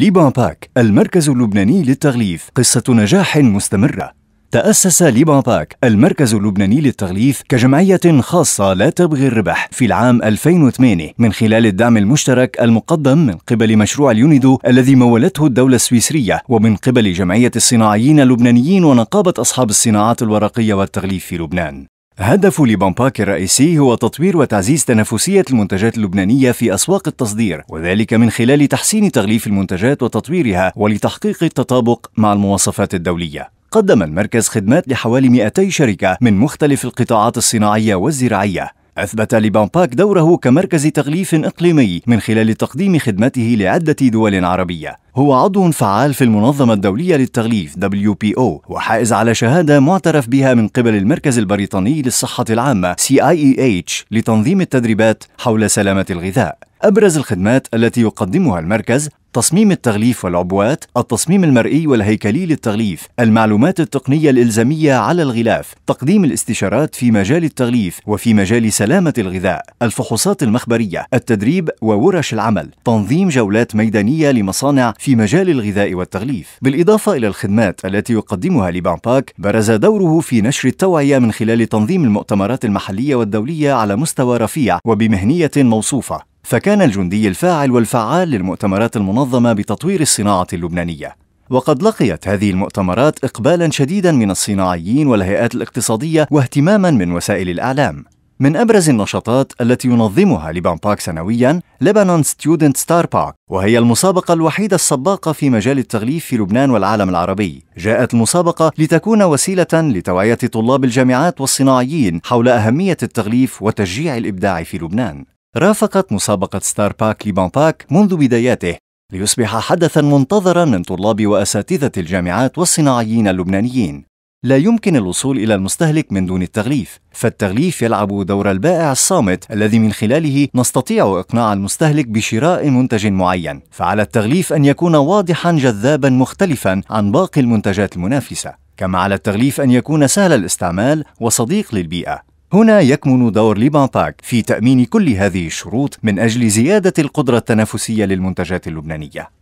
ليبان باك المركز اللبناني للتغليف قصة نجاح مستمرة تأسس ليبان باك المركز اللبناني للتغليف كجمعية خاصة لا تبغي الربح في العام 2008 من خلال الدعم المشترك المقدم من قبل مشروع اليونيدو الذي مولته الدولة السويسرية ومن قبل جمعية الصناعيين اللبنانيين ونقابة أصحاب الصناعات الورقية والتغليف في لبنان هدف لبامباك الرئيسي هو تطوير وتعزيز تنافسية المنتجات اللبنانية في أسواق التصدير وذلك من خلال تحسين تغليف المنتجات وتطويرها ولتحقيق التطابق مع المواصفات الدولية قدم المركز خدمات لحوالي 200 شركة من مختلف القطاعات الصناعية والزراعية أثبت باك دوره كمركز تغليف إقليمي من خلال تقديم خدمته لعدة دول عربية هو عضو فعال في المنظمة الدولية للتغليف WPO وحائز على شهادة معترف بها من قبل المركز البريطاني للصحة العامة CIEH لتنظيم التدريبات حول سلامة الغذاء أبرز الخدمات التي يقدمها المركز تصميم التغليف والعبوات التصميم المرئي والهيكلي للتغليف المعلومات التقنية الإلزامية على الغلاف تقديم الاستشارات في مجال التغليف وفي مجال سلامة الغذاء الفحوصات المخبرية التدريب وورش العمل تنظيم جولات ميدانية لمصانع في مجال الغذاء والتغليف بالإضافة إلى الخدمات التي يقدمها لبانباك برز دوره في نشر التوعية من خلال تنظيم المؤتمرات المحلية والدولية على مستوى رفيع وبمهنية موصوفة فكان الجندي الفاعل والفعال للمؤتمرات المنظمة بتطوير الصناعة اللبنانية وقد لقيت هذه المؤتمرات إقبالا شديدا من الصناعيين والهيئات الاقتصادية واهتماما من وسائل الإعلام من أبرز النشاطات التي ينظمها لبان بارك سنويا لبنان ستودنت ستار بارك وهي المسابقة الوحيدة السباقة في مجال التغليف في لبنان والعالم العربي جاءت المسابقة لتكون وسيلة لتوعية طلاب الجامعات والصناعيين حول أهمية التغليف وتشجيع الإبداع في لبنان رافقت مسابقة ستار باك لبان باك منذ بداياته ليصبح حدثا منتظرا من طلاب وأساتذة الجامعات والصناعيين اللبنانيين لا يمكن الوصول إلى المستهلك من دون التغليف، فالتغليف يلعب دور البائع الصامت الذي من خلاله نستطيع إقناع المستهلك بشراء منتج معين، فعلى التغليف أن يكون واضحًا جذابًا مختلفًا عن باقي المنتجات المنافسة، كما على التغليف أن يكون سهل الاستعمال وصديق للبيئة، هنا يكمن دور ليبانتاك في تأمين كل هذه الشروط من أجل زيادة القدرة التنافسية للمنتجات اللبنانية